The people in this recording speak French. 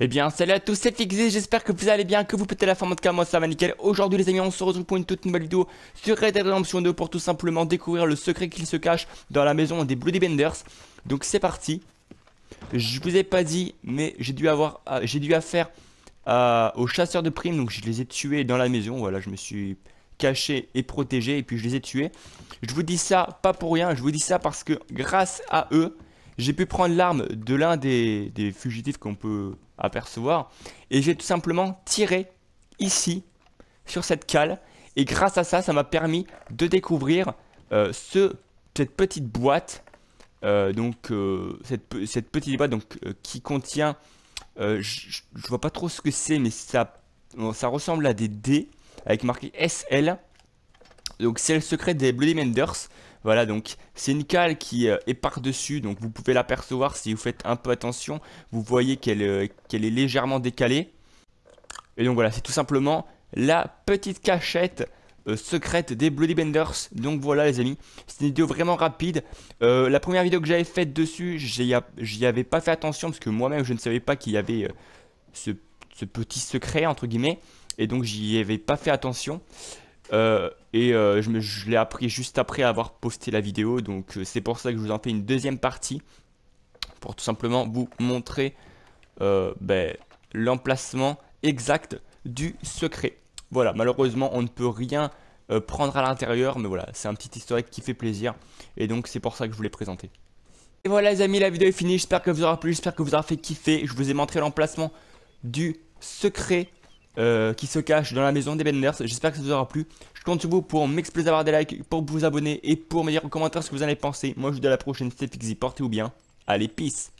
Eh bien salut à tous c'est Fixé, j'espère que vous allez bien, que vous pétez la forme, de tout cas ça va nickel Aujourd'hui les amis on se retrouve pour une toute nouvelle vidéo sur Red Dead Redemption 2 Pour tout simplement découvrir le secret qu'il se cache dans la maison des Bloody Benders Donc c'est parti Je vous ai pas dit mais j'ai dû avoir, euh, j'ai dû affaire euh, aux chasseurs de primes Donc je les ai tués dans la maison, voilà je me suis caché et protégé et puis je les ai tués Je vous dis ça pas pour rien, je vous dis ça parce que grâce à eux j'ai pu prendre l'arme de l'un des, fugitifs qu'on peut apercevoir, et j'ai tout simplement tiré ici, sur cette cale, et grâce à ça, ça m'a permis de découvrir cette petite boîte, donc cette, petite boîte donc, qui contient, euh, je vois pas trop ce que c'est, mais ça, ça ressemble à des dés avec marqué SL. Donc c'est le secret des Bloody Menders. Voilà, donc c'est une cale qui euh, est par-dessus, donc vous pouvez l'apercevoir si vous faites un peu attention. Vous voyez qu'elle euh, est légèrement décalée. Et donc voilà, c'est tout simplement la petite cachette euh, secrète des Bloody Benders. Donc voilà les amis, c'est une vidéo vraiment rapide. la première vidéo que j'avais faite dessus, j'y avais pas fait attention parce que moi-même je ne savais pas qu'il y avait ce, ce, petit secret entre guillemets. Et donc j'y avais pas fait attention. Euh, et euh, je, l'ai appris juste après avoir posté la vidéo, donc euh, c'est pour ça que je vous en fais une deuxième partie, pour tout simplement vous montrer ben, l'emplacement exact du secret. Voilà, malheureusement on ne peut rien prendre à l'intérieur, mais voilà, c'est un petit historique qui fait plaisir, et donc c'est pour ça que je vous l'ai présenté. Et voilà les amis, la vidéo est finie, j'espère que vous aura plu, j'espère que vous aura fait kiffer, je vous ai montré l'emplacement du secret euh, qui se cache dans la maison des Benders. J'espère que ça vous aura plu. Je compte sur vous pour m'expliquer d'avoir des likes, pour vous abonner et pour me dire en commentaire ce que vous en avez pensé. Moi je vous dis à la prochaine, c'était Pixie, portez-vous bien. Allez, peace